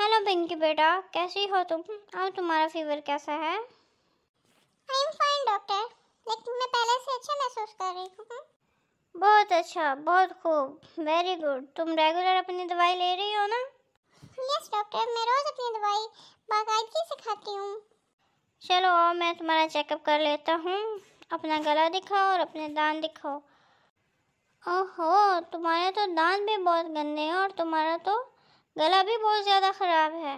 hello Pinky बेटा कैसी हो तुम और तुम्हारा फीवर कैसा है आई एम फाइन डॉक्टर लेकिन मैं पहले से अच्छा महसूस कर रही हूँ बहुत अच्छा बहुत खूब वेरी गुड तुम रेगुलर अपनी दवाई ले रही हो ना यस डॉक्टर मैं रोज़ अपनी दवाई बाकायदगी से खाती हूँ चलो आओ मैं तुम्हारा चेकअप कर लेता हूँ अपना गला दिखाओ और अपने दांत दिखाओ ओहो तुम्हारे तो दांत भी बहुत गंदे हैं और तुम्हारा तो गला भी बहुत ज़्यादा ख़राब है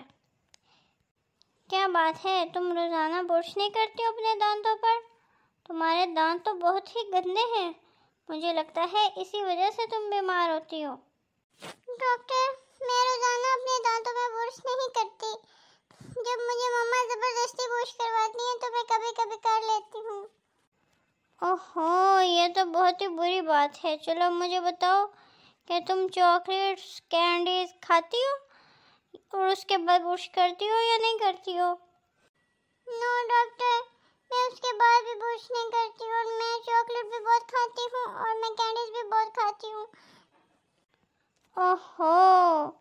क्या बात है तुम रोज़ाना ब्रश नहीं करती हो अपने दांतों पर तुम्हारे दांत तो बहुत ही गंदे हैं मुझे लगता है इसी वजह से तुम बीमार होती हो डॉक्टर मैं रोज़ाना अपने दांतों पर ब्रश नहीं करती जब मुझे मम्मा ज़बरदस्ती ब्रश करवाती हैं तो मैं कभी कभी कर लेती हूँ ओहो ये तो बहुत ही बुरी बात है चलो मुझे बताओ कि तुम चॉकलेट्स कैंडीज खाती हो और उसके बाद ब्रश करती हो या नहीं करती हो नो डॉक्टर मैं उसके बाद भी ब्रश नहीं करती और मैं चॉकलेट भी बहुत खाती हूँ और मैं कैंडीज भी बहुत खाती हूँ ओहो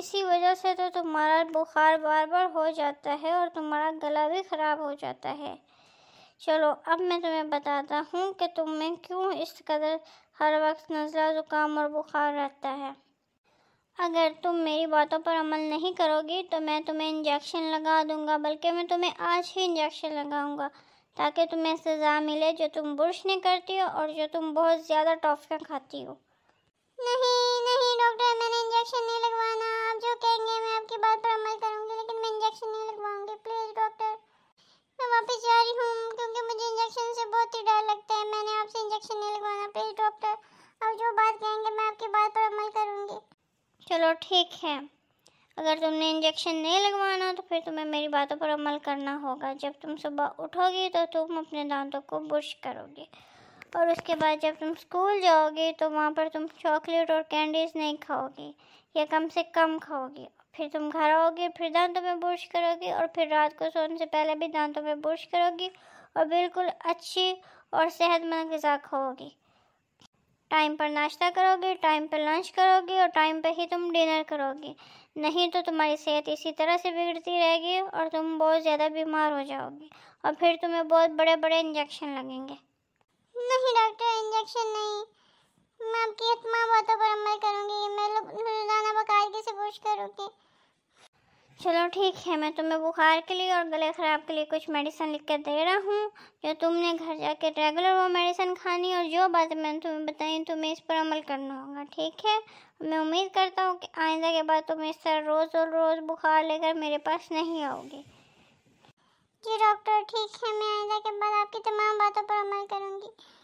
इसी वजह से तो तुम्हारा बुखार बार बार हो जाता है और तुम्हारा गला भी ख़राब हो जाता है चलो अब मैं तुम्हें बताता हूँ कि तुम्हें क्यों इस कदर हर वक्त नज़ला ज़ुकाम और बुखार रहता है अगर तुम मेरी बातों पर अमल नहीं करोगी तो मैं तुम्हें इंजेक्शन लगा दूंगा बल्कि मैं तुम्हें आज ही इंजेक्शन लगाऊंगा ताकि तुम्हें सज़ा मिले जो तुम बुरश नहीं करती हो और जो तुम बहुत ज़्यादा टॉफियाँ खाती हो नहीं नहीं डॉक्टर मैंने इंजेक्शन नहीं लगवाना आप जो कहेंगे मैं आपकी बात पर अमल करूँगी लेकिन मैं इंजेक्शन नहीं तो ठीक है अगर तुमने इंजेक्शन नहीं लगवाना तो फिर तुम्हें मेरी बातों पर अमल करना होगा जब तुम सुबह उठोगी तो तुम अपने दांतों को ब्रश करोगे और उसके बाद जब तुम स्कूल जाओगे तो वहाँ पर तुम चॉकलेट और कैंडीज नहीं खाओगे या कम से कम खाओगे फिर तुम घर आओगे फिर दांतों में ब्रश करोगे और फिर रात को सोने से पहले भी दांतों में ब्रश करोगे और बिल्कुल अच्छी और सेहतमंद गज़ा खाओगी टाइम पर नाश्ता करोगे टाइम पर लंच करोगे और टाइम पर ही तुम डिनर करोगे नहीं तो तुम्हारी सेहत इसी तरह से बिगड़ती रहेगी और तुम बहुत ज़्यादा बीमार हो जाओगे और फिर तुम्हें बहुत बड़े बड़े इंजेक्शन लगेंगे नहीं डॉक्टर इंजेक्शन नहीं मैं आपकी चलो ठीक है मैं तुम्हें बुखार के लिए और गले ख़राब के लिए कुछ मेडिसिन लिख कर दे रहा हूँ जो तुमने घर जाके रेगुलर वो मेडिसिन खानी और जो बातें मैंने तुम्हें बताई तुम्हें इस पर अमल करना होगा ठीक है मैं उम्मीद करता हूँ कि आइंदा के बाद तुम इस तरह रोज़ और रोज़ बुखार लेकर मेरे पास नहीं आओगे जी डॉक्टर ठीक है मैं आइंदा के बाद आपकी तमाम बातों पर अमल करूँगी